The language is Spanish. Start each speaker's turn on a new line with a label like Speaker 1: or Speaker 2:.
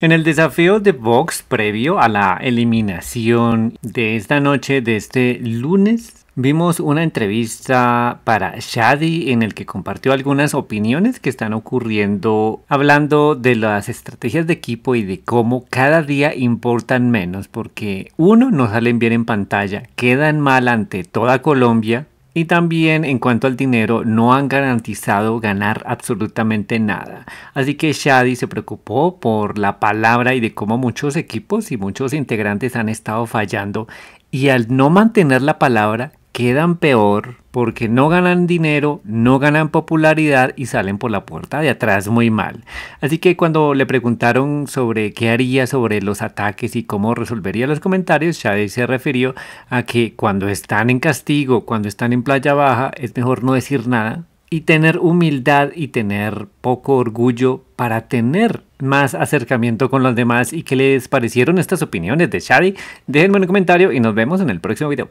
Speaker 1: En el desafío de Vox previo a la eliminación de esta noche, de este lunes, vimos una entrevista para Shadi en el que compartió algunas opiniones que están ocurriendo hablando de las estrategias de equipo y de cómo cada día importan menos porque uno no salen bien en pantalla, quedan mal ante toda Colombia y también en cuanto al dinero, no han garantizado ganar absolutamente nada. Así que Shadi se preocupó por la palabra y de cómo muchos equipos y muchos integrantes han estado fallando. Y al no mantener la palabra, quedan peor porque no ganan dinero, no ganan popularidad y salen por la puerta de atrás muy mal. Así que cuando le preguntaron sobre qué haría sobre los ataques y cómo resolvería los comentarios, Shadi se refirió a que cuando están en castigo, cuando están en playa baja, es mejor no decir nada y tener humildad y tener poco orgullo para tener más acercamiento con los demás y qué les parecieron estas opiniones de Shadi. Déjenme un comentario y nos vemos en el próximo video.